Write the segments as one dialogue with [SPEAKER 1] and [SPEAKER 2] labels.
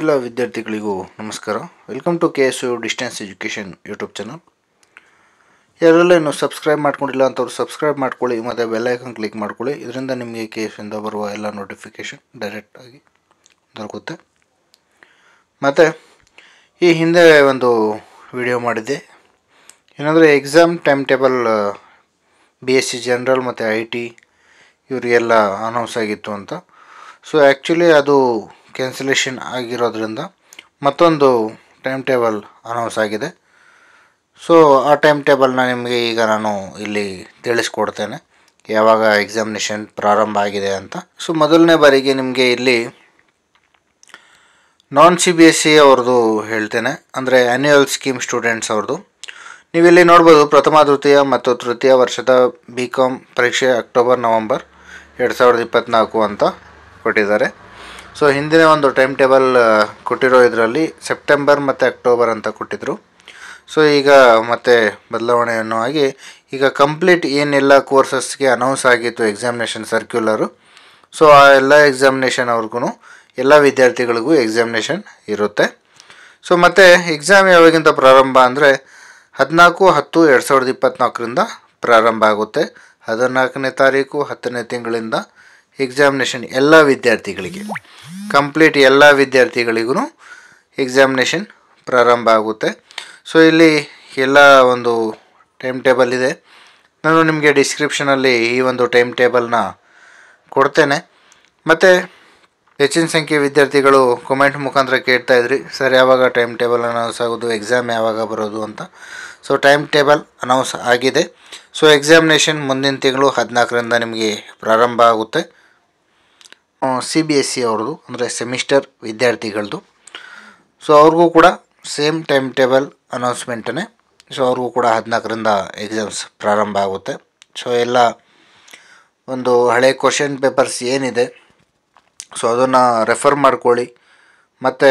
[SPEAKER 1] ಎಲ್ಲ ವಿದ್ಯಾರ್ಥಿಗಳಿಗೂ ನಮಸ್ಕಾರ welcome to K S U distance education YouTube channel ಯಾರೆಲ್ಲ ಇನ್ನೂ ಸಬ್ಸ್ಕ್ರೈಬ್ ಮಾಡ್ಕೊಂಡಿಲ್ಲ ಅಂತವ್ರು ಸಬ್ಸ್ಕ್ರೈಬ್ ಮಾಡ್ಕೊಳ್ಳಿ ಮತ್ತು ಬೆಲ್ಲೈಕನ್ ಕ್ಲಿಕ್ ಮಾಡ್ಕೊಳ್ಳಿ ಇದರಿಂದ ನಿಮಗೆ ಕೆ ಎಸ್ ಇಂದ ಬರುವ ಎಲ್ಲ ನೋಟಿಫಿಕೇಷನ್ ಡೈರೆಕ್ಟಾಗಿ ದೊರಕುತ್ತೆ ಮತ್ತು ಈ ಹಿಂದೆ ಒಂದು ವಿಡಿಯೋ ಮಾಡಿದ್ದೆ ಏನಂದರೆ exam time table B S C general ಮತ್ತು ಐ ಟಿ ಇವರಿಗೆಲ್ಲ ಅನೌನ್ಸ್ ಆಗಿತ್ತು ಅಂತ ಸೊ ಆ್ಯಕ್ಚುಲಿ ಅದು ಕ್ಯಾನ್ಸಲೇಷನ್ ಆಗಿರೋದ್ರಿಂದ ಮತ್ತೊಂದು ಟೈಮ್ ಟೇಬಲ್ ಅನೌನ್ಸ್ ಆಗಿದೆ ಸೊ ಆ ಟೈಮ್ ಟೇಬಲ್ನ ನಿಮಗೆ ಈಗ ನಾನು ಇಲ್ಲಿ ತಿಳಿಸ್ಕೊಡ್ತೇನೆ ಯಾವಾಗ ಎಕ್ಸಾಮಿನೇಷನ್ ಪ್ರಾರಂಭ ಆಗಿದೆ ಅಂತ ಸೊ ಮೊದಲನೇ ಬಾರಿಗೆ ನಿಮಗೆ ಇಲ್ಲಿ non C B S C ಅವ್ರದ್ದು ಹೇಳ್ತೇನೆ ಅಂದರೆ ಆ್ಯನ್ಯುಯಲ್ ಸ್ಕೀಮ್ ಸ್ಟೂಡೆಂಟ್ಸ್ ಅವ್ರದ್ದು ನೀವಿಲ್ಲಿ ನೋಡ್ಬೋದು ಪ್ರಥಮ ದ್ವಿತೀಯ ಮತ್ತು ತೃತೀಯ ವರ್ಷದ ಬಿ ಕಾಮ್ ಪರೀಕ್ಷೆ ಅಕ್ಟೋಬರ್ ನವಂಬರ್ ಎರಡು ಸಾವಿರದ ಇಪ್ಪತ್ತ್ನಾಲ್ಕು ಅಂತ ಕೊಟ್ಟಿದ್ದಾರೆ ಸೊ ಹಿಂದಿನ ಒಂದು ಟೈಮ್ ಟೇಬಲ್ ಕೊಟ್ಟಿರೋ ಇದರಲ್ಲಿ ಸೆಪ್ಟೆಂಬರ್ ಮತ್ತು ಅಕ್ಟೋಬರ್ ಅಂತ ಕೊಟ್ಟಿದ್ದರು ಸೊ ಈಗ ಮತ್ತೆ ಬದಲಾವಣೆಯನ್ನು ಆಗಿ ಈಗ ಕಂಪ್ಲೀಟ್ ಏನೆಲ್ಲ ಕೋರ್ಸಸ್ಗೆ ಅನೌನ್ಸ್ ಆಗಿತ್ತು ಎಕ್ಸಾಮಿನೇಷನ್ ಸರ್ಕ್ಯುಲರು ಸೊ ಆ ಎಲ್ಲ ಎಕ್ಸಾಮಿನೇಷನ್ ಅವ್ರಿಗೂ ಎಲ್ಲ ವಿದ್ಯಾರ್ಥಿಗಳಿಗೂ ಎಕ್ಸಾಮಿನೇಷನ್ ಇರುತ್ತೆ ಸೊ ಮತ್ತು ಎಕ್ಸಾಮ್ ಯಾವಾಗಿಂದ ಪ್ರಾರಂಭ ಅಂದರೆ ಹದಿನಾಲ್ಕು ಹತ್ತು ಎರಡು ಸಾವಿರದ ಇಪ್ಪತ್ತ್ನಾಲ್ಕರಿಂದ ಪ್ರಾರಂಭ ಆಗುತ್ತೆ ಹದಿನಾಲ್ಕನೇ ತಾರೀಕು ಹತ್ತನೇ ತಿಂಗಳಿಂದ ಎಕ್ಸಾಮಿನೇಷನ್ ಎಲ್ಲ ವಿದ್ಯಾರ್ಥಿಗಳಿಗೆ ಕಂಪ್ಲೀಟ್ ಎಲ್ಲ ವಿದ್ಯಾರ್ಥಿಗಳಿಗೂ ಎಕ್ಸಾಮಿನೇಷನ್ ಪ್ರಾರಂಭ ಆಗುತ್ತೆ ಸೊ ಇಲ್ಲಿ ಎಲ್ಲ ಒಂದು ಟೈಮ್ ಟೇಬಲ್ ಇದೆ ನಾನು ನಿಮಗೆ ಡಿಸ್ಕ್ರಿಪ್ಷನಲ್ಲಿ ಈ ಒಂದು ಟೈಮ್ ಟೇಬಲ್ನ ಕೊಡ್ತೇನೆ ಮತ್ತು ಹೆಚ್ಚಿನ ಸಂಖ್ಯೆ ವಿದ್ಯಾರ್ಥಿಗಳು ಕಮೆಂಟ್ ಮುಖಾಂತರ ಕೇಳ್ತಾ ಇದ್ರಿ ಸರ್ ಯಾವಾಗ ಟೈಮ್ ಟೇಬಲ್ ಅನೌನ್ಸ್ ಆಗೋದು ಎಕ್ಸಾಮ್ ಯಾವಾಗ ಬರೋದು ಅಂತ ಸೊ ಟೈಮ್ ಟೇಬಲ್ ಅನೌನ್ಸ್ ಆಗಿದೆ ಸೊ ಎಕ್ಸಾಮಿನೇಷನ್ ಮುಂದಿನ ತಿಂಗಳು ಹದಿನಾಲ್ಕರಿಂದ ನಿಮಗೆ ಪ್ರಾರಂಭ ಆಗುತ್ತೆ ಸಿ ಬಿ ಎಸ್ ಸಿ ಅವ್ರದ್ದು ಅಂದರೆ ಸೆಮಿಸ್ಟರ್ ವಿದ್ಯಾರ್ಥಿಗಳದ್ದು ಸೊ ಅವ್ರಿಗೂ ಕೂಡ ಸೇಮ್ ಟೈಮ್ ಟೇಬಲ್ ಅನೌನ್ಸ್ಮೆಂಟನ್ನೇ ಸೊ ಅವ್ರಿಗೂ ಕೂಡ ಹದಿನಾಲ್ಕರಿಂದ ಎಕ್ಸಾಮ್ಸ್ ಪ್ರಾರಂಭ ಆಗುತ್ತೆ ಸೊ ಎಲ್ಲ ಒಂದು ಹಳೆ ಕ್ವಶನ್ ಪೇಪರ್ಸ್ ಏನಿದೆ ಸೊ ಅದನ್ನು ರೆಫರ್ ಮಾಡ್ಕೊಳ್ಳಿ ಮತ್ತು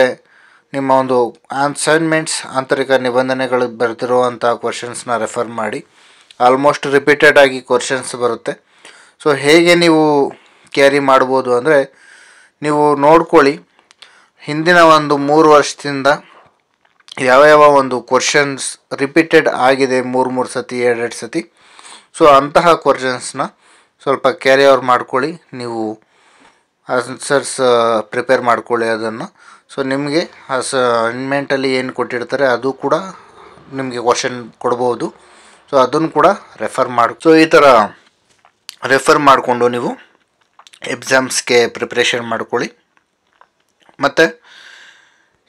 [SPEAKER 1] ನಿಮ್ಮ ಒಂದು ಅನ್ಸೈನ್ಮೆಂಟ್ಸ್ ಆಂತರಿಕ ನಿಬಂಧನೆಗಳು ಬರ್ತಿರುವಂಥ ಕ್ವಶನ್ಸ್ನ ರೆಫರ್ ಮಾಡಿ ಆಲ್ಮೋಸ್ಟ್ ರಿಪೀಟೆಡ್ ಆಗಿ ಕ್ವಶನ್ಸ್ ಬರುತ್ತೆ ಸೊ ಹೇಗೆ ನೀವು ಕ್ಯಾರಿ ಮಾಡ್ಬೋದು ಅಂದರೆ ನೀವು ನೋಡ್ಕೊಳ್ಳಿ ಹಿಂದಿನ ಒಂದು ಮೂರು ವರ್ಷದಿಂದ ಯಾವ ಯಾವ ಒಂದು ಕ್ವಶನ್ಸ್ ರಿಪೀಟೆಡ್ ಆಗಿದೆ ಮೂರು ಮೂರು ಸತಿ ಎರಡೆರಡು ಸತಿ ಸೊ ಅಂತಹ ಕ್ವಶನ್ಸ್ನ ಸ್ವಲ್ಪ ಕ್ಯಾರಿ ಅವರ್ ಮಾಡ್ಕೊಳ್ಳಿ ನೀವು ಆನ್ಸರ್ಸ್ ಪ್ರಿಪೇರ್ ಮಾಡ್ಕೊಳ್ಳಿ ಅದನ್ನು ಸೊ ನಿಮಗೆ ಅಸೈನ್ಮೆಂಟಲ್ಲಿ ಏನು ಕೊಟ್ಟಿರ್ತಾರೆ ಅದು ಕೂಡ ನಿಮಗೆ ಕ್ವಶನ್ ಕೊಡ್ಬೋದು ಸೊ ಅದನ್ನು ಕೂಡ ರೆಫರ್ ಮಾಡಿ ಸೊ ಈ ಥರ ರೆಫರ್ ಮಾಡಿಕೊಂಡು ನೀವು ಎಕ್ಸಾಮ್ಸ್ಗೆ ಪ್ರಿಪ್ರೇಷನ್ ಮಾಡ್ಕೊಳ್ಳಿ ಮತ್ತು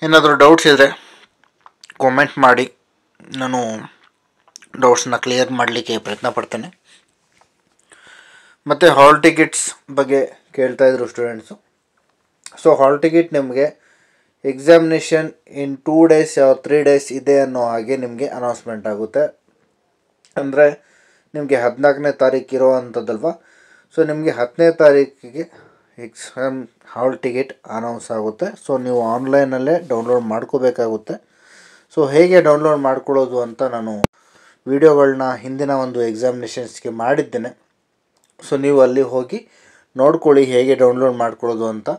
[SPEAKER 1] ಏನಾದರೂ ಡೌಟ್ಸ್ ಇದ್ದರೆ ಕಾಮೆಂಟ್ ಮಾಡಿ ನಾನು ಡೌಟ್ಸನ್ನ ಕ್ಲಿಯರ್ ಮಾಡಲಿಕ್ಕೆ ಪ್ರಯತ್ನ ಪಡ್ತೇನೆ ಮತ್ತು ಹಾಲ್ ಟಿಕೆಟ್ಸ್ ಬಗ್ಗೆ ಕೇಳ್ತಾಯಿದ್ರು ಸ್ಟೂಡೆಂಟ್ಸು ಸೊ ಹಾಲ್ ಟಿಕೆಟ್ ನಿಮಗೆ ಎಕ್ಸಾಮಿನೇಷನ್ ಇನ್ ಟೂ ಡೇಸ್ ಯಾವ ತ್ರೀ ಡೇಸ್ ಇದೆ ಅನ್ನೋ ಹಾಗೆ ನಿಮಗೆ ಅನೌನ್ಸ್ಮೆಂಟ್ ಆಗುತ್ತೆ ಅಂದರೆ ನಿಮಗೆ ಹದಿನಾಲ್ಕನೇ ತಾರೀಕು ಇರೋ ಅಂಥದ್ದಲ್ವ ಸೊ ನಿಮಗೆ ಹತ್ತನೇ ತಾರೀಕಿಗೆ ಎಕ್ಸಾಮ್ ಹಾಲ್ ಟಿಕೆಟ್ ಅನೌನ್ಸ್ ಆಗುತ್ತೆ ಸೊ ನೀವು ಆನ್ಲೈನಲ್ಲೇ ಡೌನ್ಲೋಡ್ ಮಾಡ್ಕೋಬೇಕಾಗುತ್ತೆ ಸೊ ಹೇಗೆ ಡೌನ್ಲೋಡ್ ಮಾಡ್ಕೊಳ್ಳೋದು ಅಂತ ನಾನು ವಿಡಿಯೋಗಳನ್ನ ಹಿಂದಿನ ಒಂದು ಎಕ್ಸಾಮಿನೇಷನ್ಸ್ಗೆ ಮಾಡಿದ್ದೇನೆ ಸೊ ನೀವು ಅಲ್ಲಿ ಹೋಗಿ ನೋಡ್ಕೊಳ್ಳಿ ಹೇಗೆ ಡೌನ್ಲೋಡ್ ಮಾಡ್ಕೊಳ್ಳೋದು ಅಂತ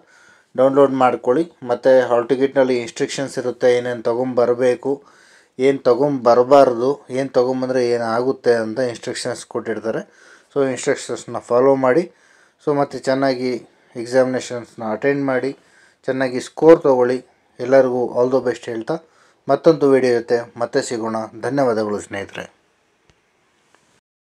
[SPEAKER 1] ಡೌನ್ಲೋಡ್ ಮಾಡ್ಕೊಳ್ಳಿ ಮತ್ತು ಹಾಲ್ ಟಿಕೆಟ್ನಲ್ಲಿ ಇನ್ಸ್ಟ್ರಕ್ಷನ್ಸ್ ಇರುತ್ತೆ ಏನೇನು ತೊಗೊಂಬರಬೇಕು ಏನು ತೊಗೊಂಬರಬಾರ್ದು ಏನು ತೊಗೊಂಬಂದರೆ ಏನಾಗುತ್ತೆ ಅಂತ ಇನ್ಸ್ಟ್ರಕ್ಷನ್ಸ್ ಕೊಟ್ಟಿರ್ತಾರೆ ಸೊ ಇನ್ಸ್ಟ್ರಕ್ಷನ್ಸ್ನ ಫಾಲೋ ಮಾಡಿ ಸೊ ಮತ್ತು ಚೆನ್ನಾಗಿ ಎಕ್ಸಾಮಿನೇಷನ್ಸ್ನ ಅಟೆಂಡ್ ಮಾಡಿ ಚೆನ್ನಾಗಿ ಸ್ಕೋರ್ ತೊಗೊಳ್ಳಿ ಎಲ್ಲರಿಗೂ ಆಲ್ ದ ಬೆಸ್ಟ್ ಹೇಳ್ತಾ ಮತ್ತೊಂದು ವಿಡಿಯೋ ಇರುತ್ತೆ ಮತ್ತೆ ಸಿಗೋಣ ಧನ್ಯವಾದಗಳು ಸ್ನೇಹಿತರೆ